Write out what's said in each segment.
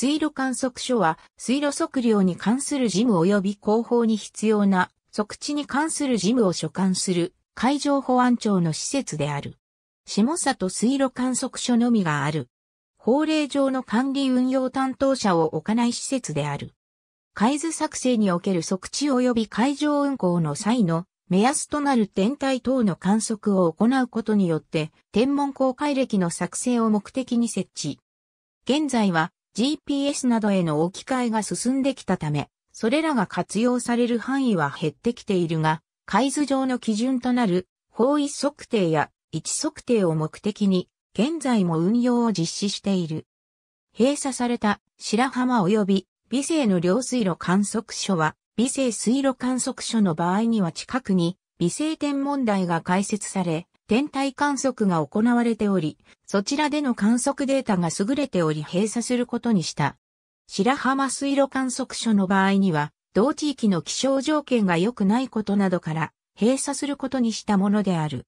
水路観測所は、水路測量に関する事務及び広報に必要な測地に関する事務を所管する海上保安庁の施設である。下里水路観測所のみがある。法令上の管理運用担当者を置かない施設である。海図作成における測地及び海上運航の際の目安となる天体等の観測を行うことによって天文公開歴の作成を目的に設置。現在は GPS などへの置き換えが進んできたため、それらが活用される範囲は減ってきているが、海図上の基準となる方位測定や位置測定を目的に、現在も運用を実施している。閉鎖された白浜及び美星の両水路観測所は、微生水路観測所の場合には近くに微生天問題が解説され、天体観測が行われており、そちらでの観測データが優れており閉鎖することにした。白浜水路観測所の場合には、同地域の気象条件が良くないことなどから、閉鎖することにしたものである。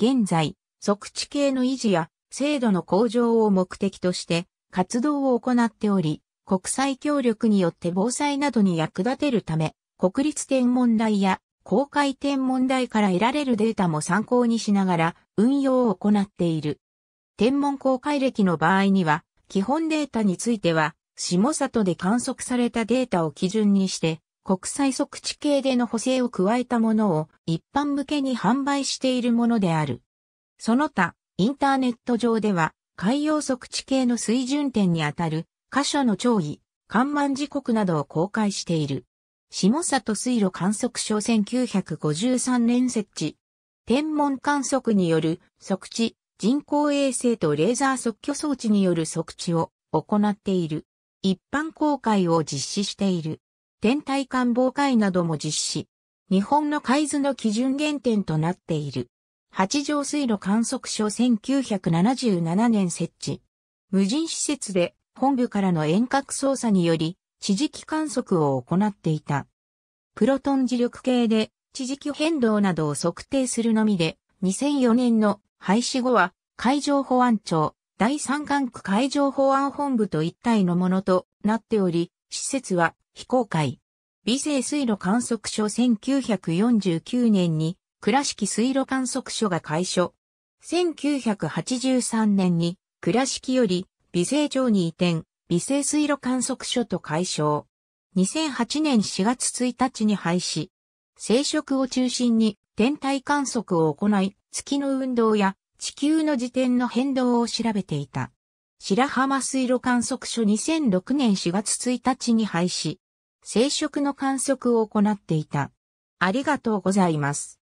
現在、測地形の維持や精度の向上を目的として活動を行っており、国際協力によって防災などに役立てるため、国立天文台や公開点問題から得られるデータも参考にしながら運用を行っている。天文公開歴の場合には、基本データについては、下里で観測されたデータを基準にして、国際測地系での補正を加えたものを一般向けに販売しているものである。その他、インターネット上では、海洋測地系の水準点にあたる、箇所の潮位、緩慢時刻などを公開している。下里水路観測所1953年設置。天文観測による測地、人工衛星とレーザー測距装置による測地を行っている。一般公開を実施している。天体観望会なども実施。日本の海図の基準原点となっている。八条水路観測所1977年設置。無人施設で本部からの遠隔操作により地磁気観測を行っていた。プロトン磁力計で地磁気変動などを測定するのみで、2004年の廃止後は海上保安庁、第三管区海上保安本部と一体のものとなっており、施設は非公開。美生水路観測所1949年に倉敷水路観測所が開所。1983年に倉敷より美生町に移転、微生水路観測所と解消。2008年4月1日に廃止。生殖を中心に天体観測を行い、月の運動や地球の時点の変動を調べていた。白浜水路観測所2006年4月1日に廃止。生殖の観測を行っていた。ありがとうございます。